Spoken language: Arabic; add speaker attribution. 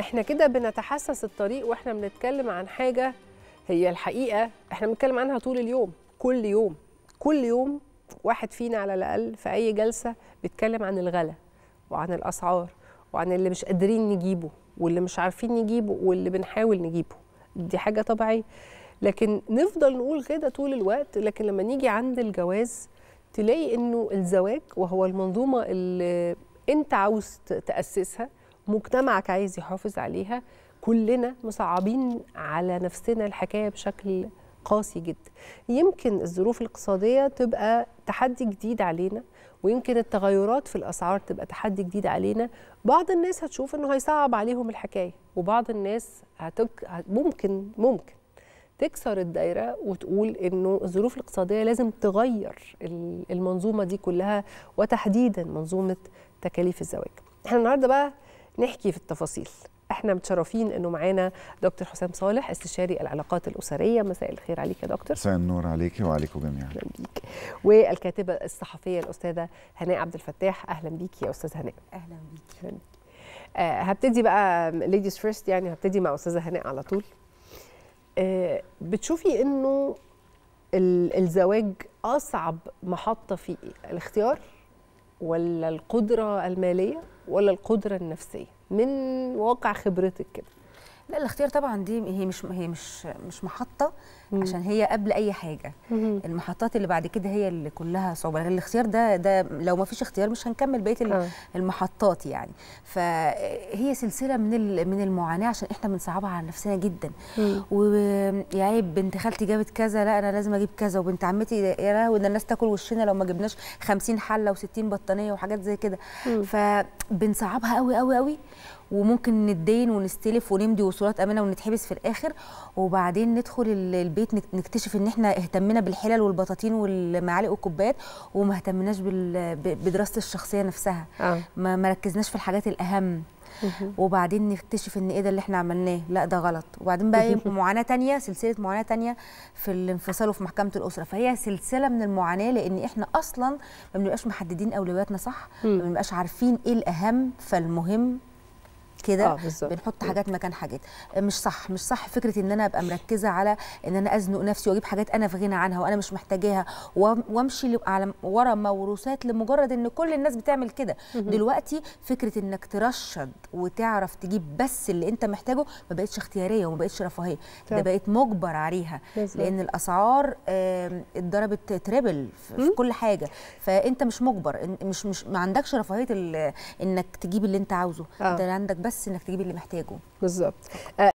Speaker 1: احنا كده بنتحسس الطريق واحنا بنتكلم عن حاجه هي الحقيقه احنا بنتكلم عنها طول اليوم كل يوم كل يوم واحد فينا على الاقل في اي جلسه بيتكلم عن الغلا وعن الاسعار وعن اللي مش قادرين نجيبه واللي مش عارفين نجيبه واللي بنحاول نجيبه دي حاجه طبيعيه لكن نفضل نقول كده طول الوقت لكن لما نيجي عند الجواز تلاقي انه الزواج وهو المنظومه اللي انت عاوز تاسسها مجتمعك عايز يحافظ عليها كلنا مصعبين على نفسنا الحكايه بشكل قاسي جدا يمكن الظروف الاقتصاديه تبقى تحدي جديد علينا ويمكن التغيرات في الاسعار تبقى تحدي جديد علينا بعض الناس هتشوف انه هيصعب عليهم الحكايه وبعض الناس هتك... ممكن ممكن تكسر الدايره وتقول انه الظروف الاقتصاديه لازم تغير المنظومه دي كلها وتحديدا منظومه تكاليف الزواج احنا النهارده بقى نحكي في التفاصيل احنا متشرفين انه معانا دكتور حسام صالح استشاري العلاقات الاسريه مساء الخير عليك يا دكتور مساء
Speaker 2: النور عليك وعليكم جميعا اهلا بيك
Speaker 1: والكاتبه الصحفيه الاستاذه هناء عبد الفتاح اهلا بيك يا استاذه هناء اهلا بيك آه هبتدي بقى ليديز فيرست يعني هبتدي مع استاذه هناء على طول آه بتشوفي انه الزواج اصعب محطه في الاختيار ولا القدره الماليه ولا القدره النفسيه من واقع خبرتك كده لا الاختيار طبعا دي هي مش هي مش مش محطه
Speaker 2: مم. عشان هي قبل اي حاجه مم. المحطات اللي بعد كده هي اللي كلها صعوبه لأن الاختيار ده ده لو ما فيش اختيار مش هنكمل بقيه آه. المحطات يعني فهي سلسله من من المعاناه عشان احنا بنصعبها على نفسنا جدا ويا عيب بنت خالتي جابت كذا لا انا لازم اجيب كذا وبنت عمتي يا لهوي ده الناس تاكل وشنا لو ما جبناش 50 حله و60 بطانيه وحاجات زي كده فبنصعبها قوي قوي قوي وممكن نتدين ونستلف ونمضي وصولات امانه ونتحبس في الاخر وبعدين ندخل البيت نكتشف ان احنا اهتمنا بالحلل والبطاطين والمعالق والكوبايات وما اهتمناش بدراسه الشخصيه نفسها آه. ما ركزناش في الحاجات الاهم وبعدين نكتشف ان ايه ده اللي احنا عملناه لا ده غلط وبعدين بقى ايه معاناه تانية سلسله معاناه تانية في الانفصال وفي محكمه الاسره فهي سلسله من المعاناه لان احنا اصلا ما بنبقاش محددين اولوياتنا صح ما بنبقاش عارفين ايه الاهم فالمهم كده آه بنحط حاجات مكان حاجات آه، مش صح مش صح فكره ان انا ابقى مركزه على ان انا ازنق نفسي واجيب حاجات انا في غنى عنها وانا مش محتاجاها وامشي على ورا موروثات لمجرد ان كل الناس بتعمل كده دلوقتي فكره انك ترشد وتعرف تجيب بس اللي انت محتاجه ما بقتش اختياريه وما بقتش رفاهيه ده بقيت مجبر عليها لان الاسعار اتضربت تريبل في كل حاجه فانت مش مجبر مش مش ما عندكش رفاهيه انك تجيب اللي انت عاوزه آه. انت عندك بس بس انك تجيب اللي محتاجه بالظبط